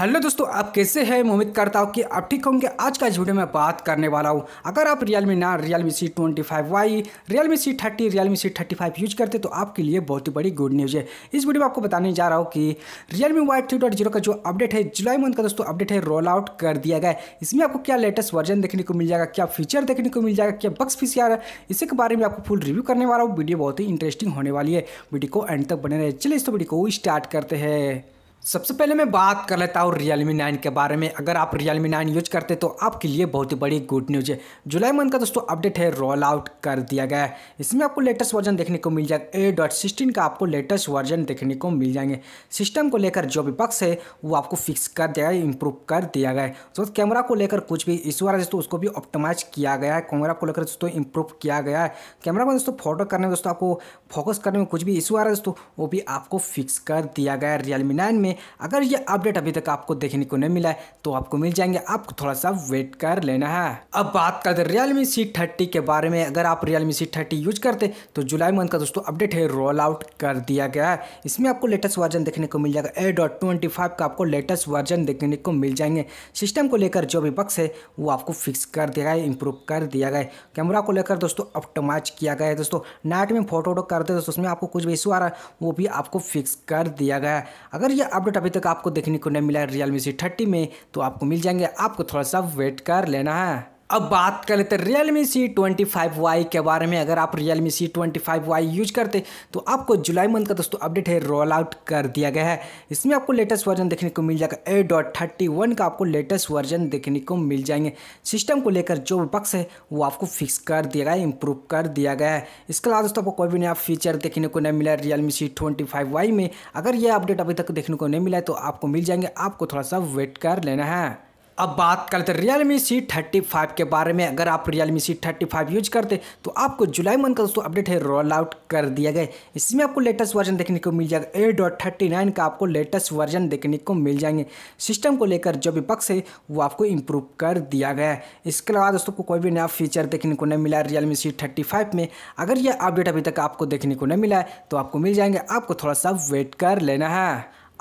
hello दोस्तों आप कैसे हैं उम्मीद करता हूँ कि आप ठीक होंगे आज का इस वीडियो में बात करने वाला हूँ अगर आप रियल मी ना Realme C twenty five Y Realme C thirty Realme C thirty five use करते तो आपके लिए बहुत ही बड़ी गुड न्यूज़ है इस वीडियो में आपको बताने जा रहा हूँ कि Realme UI three dot zero का जो अपडेट है जुलाई मंथ का दोस्तों अपडेट है रोल आउट कर दिया गया है इसमें आपको क्या लेटेस्ट वर्जन देखने को मिल जाएगा क्या फीचर देखने को मिल जाएगा क्या बक्स फीस यार इसी के बारे में आपको फुल रिव्यू करने वाला हूँ वीडियो बहुत ही इंटरेस्टिंग होने वाली है वीडियो को एंड तक बने रहे चलिए इस तो वीडियो को स्टार्ट करते हैं सबसे पहले मैं बात कर लेता हूँ मी नाइन के बारे में अगर आप रियलमी नाइन यूज करते तो आपके लिए बहुत ही बड़ी गुड न्यूज़ है जुलाई मंथ का दोस्तों अपडेट है रोल आउट कर दिया गया है इसमें आपको लेटेस्ट वर्जन देखने को मिल जाएगा ए डॉट सिक्सटीन का आपको लेटेस्ट वर्जन देखने को मिल जाएंगे सिस्टम को लेकर जो भी पक्ष है वो आपको फिक्स कर दिया है इंप्रूव कर दिया गया है तो कैमरा को लेकर कुछ भी इशू आ रहा है दोस्तों उसको भी ऑप्टोमाइज किया गया है कैमरा को लेकर दोस्तों इंप्रूव किया गया है कैमरा में दोस्तों फोटो करने में दोस्तों आपको फोकस करने में कुछ भी इशू आ रहा है दोस्तों वो भी आपको फिक्स कर दिया गया है रियलमी नाइन में में अगर ये अपडेट अभी तक आपको देखने को नहीं मिला है तो आपको मिल जाएंगे आपको थोड़ा सा वेट कर लेना है अब बात करते रियल मी सी थर्टी के बारे में अगर आप Realme C thirty use करते तो जुलाई मंथ का दोस्तों अपडेट है रोल आउट कर दिया गया है इसमें आपको लेटेस्ट वर्जन देखने को मिल जाएगा ए डॉट ट्वेंटी फाइव का आपको लेटेस्ट वर्जन देखने को मिल जाएंगे सिस्टम को लेकर जो भी बक्स है वो आपको फिक्स कर दिया गया इंप्रूव कर दिया गया कैमरा को लेकर दोस्तों ऑप्टोमाइज किया गया है दोस्तों नाइट में फोटो वोटो करते दोस्तों उसमें आपको कुछ भी इशू आ रहा है वो भी आपको फिक्स कर दिया गया अगर ये अपडेट अभी तक आपको देखने को नहीं मिला है रियल मी सी थर्टी में तो आपको मिल जाएंगे आपको थोड़ा सा वेट कर लेना है अब बात कर लेते हैं Realme C twenty five Y के बारे में अगर आप Realme C twenty five Y use करते तो आपको जुलाई मंथ का दोस्तों अपडेट है रोल आउट कर दिया गया है इसमें आपको लेटेस्ट वर्जन देखने को मिल जाएगा ए डॉट थर्टी वन का आपको लेटेस्ट वर्जन देखने को मिल जाएंगे सिस्टम को लेकर जो बक्स है वो आपको फिक्स कर दिया गया है इम्प्रूव कर दिया गया है इसके अलावा दोस्तों आपको कोई भी नया फीचर देखने को नहीं मिला Realme C twenty five Y में अगर यह अपडेट अभी तक देखने को नहीं मिला है तो आपको मिल जाएंगे आपको थोड़ा सा वेट कर लेना है अब बात करते Realme C thirty five के बारे में अगर आप Realme C thirty five use करते तो आपको जुलाई मंथ का दोस्तों अपडेट है रोल आउट कर दिया गया इसमें आपको लेटेस्ट वर्जन देखने को मिल जाएगा एट डॉट थर्टी नाइन का आपको लेटेस्ट वर्जन देखने को मिल जाएंगे सिस्टम को लेकर जो भी पक्ष है वो आपको इम्प्रूव कर दिया गया है इसके अलावा दोस्तों को कोई भी नया फीचर देखने को नहीं मिला Realme C thirty five में अगर यह अपडेट अभी तक आपको देखने को नहीं मिला है तो आपको मिल जाएंगे आपको थोड़ा सा वेट कर लेना है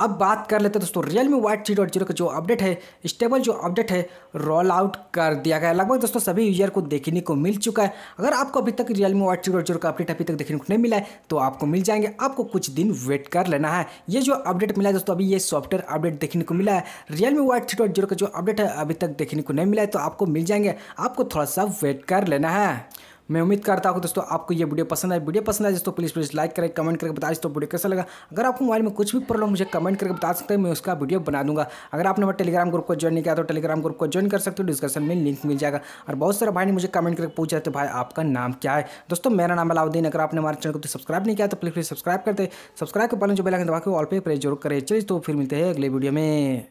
अब बात कर लेते हैं दोस्तों Realme UI three dot zero का जो अपडेट है स्टेबल जो अपडेट है रोल आउट कर दिया गया लगभग दोस्तों सभी यूजर को देखने को मिल चुका है अगर आपको अभी तक Realme UI three dot zero का अपडेट अभी तक देखने को नहीं मिला है तो आपको मिल जाएंगे आपको कुछ दिन वेट कर लेना है ये जो अपडेट मिला है दोस्तों अभी ये सॉफ्टवेयर अपडेट देखने को मिला है Realme UI three dot zero का जो अपडेट है अभी तक देखने को नहीं मिला है तो आपको मिल जाएंगे आपको थोड़ा सा वेट कर लेना है मैं उम्मीद करता हूँ दोस्तों आपको ये वीडियो पसंद आए वीडियो पसंद आए दोस्तों प्लीज़ प्लीज़ लाइक करें कमेंट करके बता दोस्तों वीडियो कैसा लगा अगर आपको मोबाइल में कुछ भी प्रॉब्लम मुझे कमेंट करके बता सकते हैं मैं उसका वीडियो बना दूंगा अगर आपने हमारे टेलीग्राम ग्रुप को ज्वाइन नहीं किया तो टेलीग्राम ग्रुप को ज्वाइन कर सकते हो डिस्क्रिप्शन में लिंक मिल जाएगा और बहुत सारे भाई ने मुझे कमेंट करके पूछ रहे थे भाई आपका नाम क्या है दोस्तों मेरा नाम अलाउद्दीन अगर आपने हमारे चैनल को सब्सक्राइब तो नहीं किया तो प्लीज़ प्लीज़ सब्सक्राइब करते सब्सक्राइब के पालन जो बेलाइन दबा ऑल प्रेस जरूर करें चलिए तो फिर मिलते हैं अगले वीडियो में